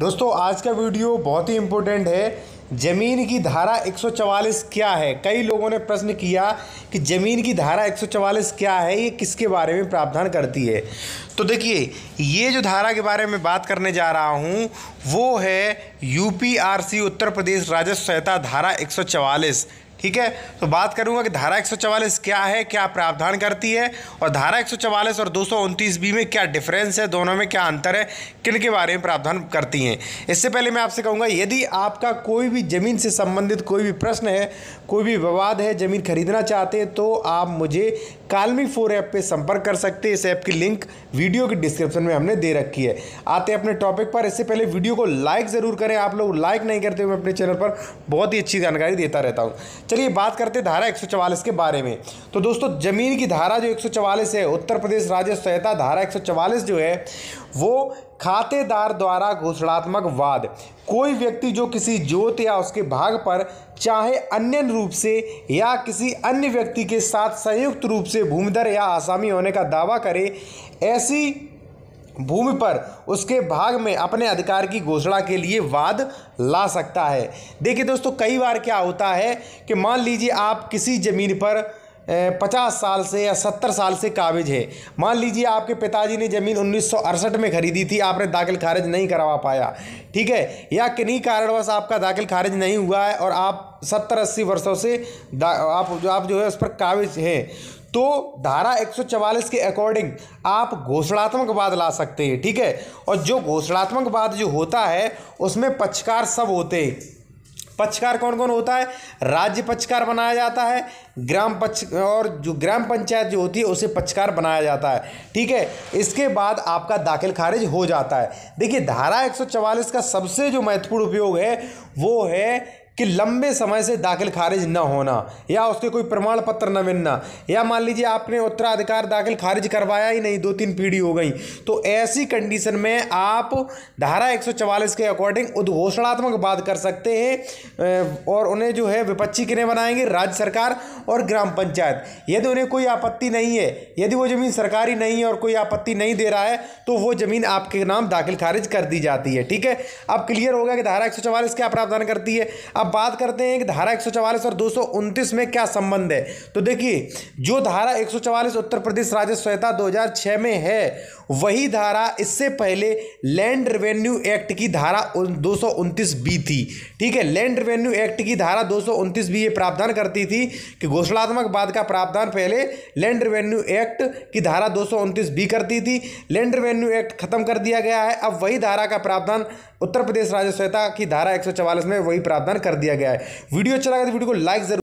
दोस्तों आज का वीडियो बहुत ही इम्पोर्टेंट है ज़मीन की धारा 144 क्या है कई लोगों ने प्रश्न किया कि ज़मीन की धारा 144 क्या है ये किसके बारे में प्रावधान करती है तो देखिए ये जो धारा के बारे में बात करने जा रहा हूँ वो है यूपीआरसी उत्तर प्रदेश राजस्व सहायता धारा 144 ठीक है तो बात करूंगा कि धारा एक क्या है क्या प्रावधान करती है और धारा एक और दो बी में क्या डिफरेंस है दोनों में क्या अंतर है किन के बारे में प्रावधान करती हैं इससे पहले मैं आपसे कहूँगा यदि आपका कोई भी ज़मीन से संबंधित कोई भी प्रश्न है कोई भी विवाद है ज़मीन खरीदना चाहते हैं तो आप मुझे कालमी फोर ऐप पे संपर्क कर सकते हैं इस ऐप की लिंक वीडियो के डिस्क्रिप्शन में हमने दे रखी है आते अपने टॉपिक पर इससे पहले वीडियो को लाइक ज़रूर करें आप लोग लाइक नहीं करते हुए अपने चैनल पर बहुत ही अच्छी जानकारी देता रहता हूँ चलिए बात करते हैं धारा एक के बारे में तो दोस्तों ज़मीन की धारा जो एक है उत्तर प्रदेश राज्य सहायता धारा एक जो है वो खातेदार द्वारा घोषणात्मक वाद कोई व्यक्ति जो किसी जोत या उसके भाग पर चाहे अन्य रूप से या किसी अन्य व्यक्ति के साथ संयुक्त रूप से भूमिधर या आसामी होने का दावा करे ऐसी भूमि पर उसके भाग में अपने अधिकार की घोषणा के लिए वाद ला सकता है देखिए दोस्तों कई बार क्या होता है कि मान लीजिए आप किसी ज़मीन पर पचास साल से या सत्तर साल से काबिज है मान लीजिए आपके पिताजी ने ज़मीन उन्नीस में ख़रीदी थी आपने दाखिल खारिज नहीं करवा पाया ठीक है या किन्हीं कारणवश आपका दाखिल खारिज नहीं हुआ है और आप सत्तर अस्सी वर्षों से आप जो आप जो है उस पर काबिज हैं तो धारा 144 के अकॉर्डिंग आप घोषणात्मक वाद ला सकते हैं ठीक है और जो घोषणात्मक वाद जो होता है उसमें पक्षकार सब होते हैं पक्षकार कौन कौन होता है राज्य पक्षकार बनाया जाता है ग्राम पक्ष और जो ग्राम पंचायत जो होती है उसे पक्षकार बनाया जाता है ठीक है इसके बाद आपका दाखिल खारिज हो जाता है देखिए धारा 144 का सबसे जो महत्वपूर्ण उपयोग है वो है कि लंबे समय से दाखिल खारिज न होना या उसके कोई प्रमाण पत्र न मिलना या मान लीजिए आपने उत्तराधिकार दाखिल खारिज करवाया ही नहीं दो तीन पीढ़ी हो गई तो ऐसी कंडीशन में आप धारा 144 के अकॉर्डिंग उद्घोषणात्मक बात कर सकते हैं और उन्हें जो है विपक्षी किने बनाएंगे राज्य सरकार और ग्राम पंचायत यदि उन्हें कोई आपत्ति नहीं है यदि वो ज़मीन सरकारी नहीं है और कोई आपत्ति नहीं दे रहा है तो वो ज़मीन आपके नाम दाखिल खारिज कर दी जाती है ठीक है अब क्लियर हो गया कि धारा एक क्या प्रावधान करती है अब अब बात करते हैं कि धारा एक और दो में क्या संबंध है तो देखिए जो धारा एक उत्तर प्रदेश राज्य स्वयता दो में है वही धारा इससे पहले लैंड रेवेन्यू एक्ट की धारा दो बी थी ठीक है लैंड रेवेन्यू एक्ट की धारा दो बी ये प्रावधान करती थी कि घोषणात्मक बाद का प्रावधान पहले लैंड रेवेन्यू एक्ट की धारा दो बी करती थी लैंड रेवेन्यू एक्ट खत्म कर दिया गया है अब वही धारा का प्रावधान उत्तर प्रदेश राज्य सहायता की धारा एक में वही प्रावधान कर दिया गया है वीडियो अच्छा लगा तो वीडियो को लाइक जरूर